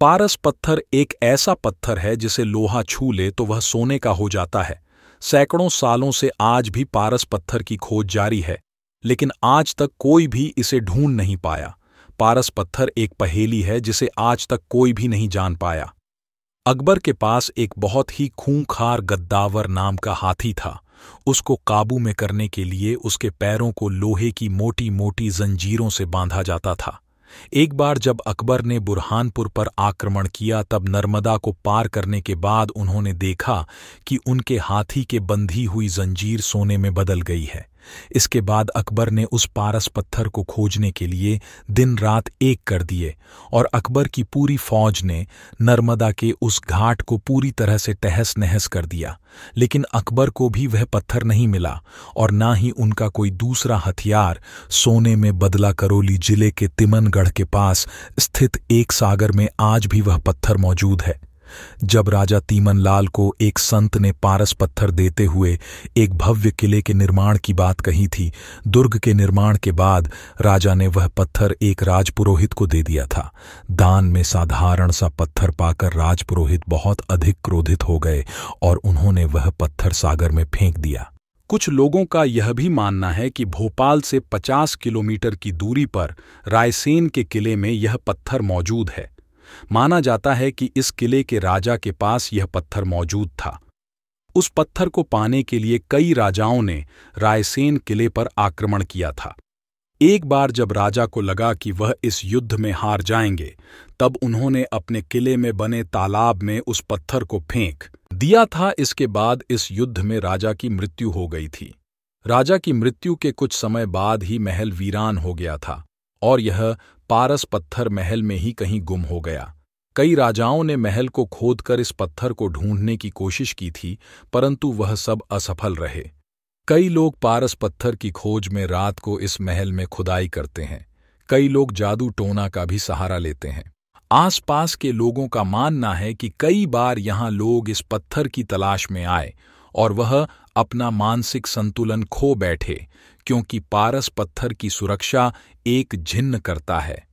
पारस पत्थर एक ऐसा पत्थर है जिसे लोहा छू ले तो वह सोने का हो जाता है सैकड़ों सालों से आज भी पारस पत्थर की खोज जारी है लेकिन आज तक कोई भी इसे ढूंढ नहीं पाया पारस पत्थर एक पहेली है जिसे आज तक कोई भी नहीं जान पाया अकबर के पास एक बहुत ही खूंखार गद्दावर नाम का हाथी था उसको काबू में करने के लिए उसके पैरों को लोहे की मोटी मोटी जंजीरों से बांधा जाता था एक बार जब अकबर ने बुरहानपुर पर आक्रमण किया तब नर्मदा को पार करने के बाद उन्होंने देखा कि उनके हाथी के बंधी हुई जंजीर सोने में बदल गई है इसके बाद अकबर ने उस पारस पत्थर को खोजने के लिए दिन रात एक कर दिए और अकबर की पूरी फौज ने नर्मदा के उस घाट को पूरी तरह से तहस नहस कर दिया लेकिन अकबर को भी वह पत्थर नहीं मिला और ना ही उनका कोई दूसरा हथियार सोने में बदला करोली जिले के तिमनगढ़ के पास स्थित एक सागर में आज भी वह पत्थर मौजूद है जब राजा तीमन लाल को एक संत ने पारस पत्थर देते हुए एक भव्य किले के निर्माण की बात कही थी दुर्ग के निर्माण के बाद राजा ने वह पत्थर एक राजपुरोहित को दे दिया था दान में साधारण सा पत्थर पाकर राजपुरोहित बहुत अधिक क्रोधित हो गए और उन्होंने वह पत्थर सागर में फेंक दिया कुछ लोगों का यह भी मानना है कि भोपाल से 50 किलोमीटर की दूरी पर रायसेन के किले में यह पत्थर मौजूद है माना जाता है कि इस किले के राजा के पास यह पत्थर मौजूद था उस पत्थर को पाने के लिए कई राजाओं ने रायसेन किले पर आक्रमण किया था एक बार जब राजा को लगा कि वह इस युद्ध में हार जाएंगे तब उन्होंने अपने किले में बने तालाब में उस पत्थर को फेंक दिया था इसके बाद इस युद्ध में राजा की मृत्यु हो गई थी राजा की मृत्यु के कुछ समय बाद ही महल वीरान हो गया था और यह पारस पत्थर महल में ही कहीं गुम हो गया कई राजाओं ने महल को खोदकर इस पत्थर को ढूंढने की कोशिश की थी परंतु वह सब असफल रहे कई लोग पारस पत्थर की खोज में रात को इस महल में खुदाई करते हैं कई लोग जादू टोना का भी सहारा लेते हैं आसपास के लोगों का मानना है कि कई बार यहां लोग इस पत्थर की तलाश में आए और वह अपना मानसिक संतुलन खो बैठे क्योंकि पारस पत्थर की सुरक्षा एक झिन्न करता है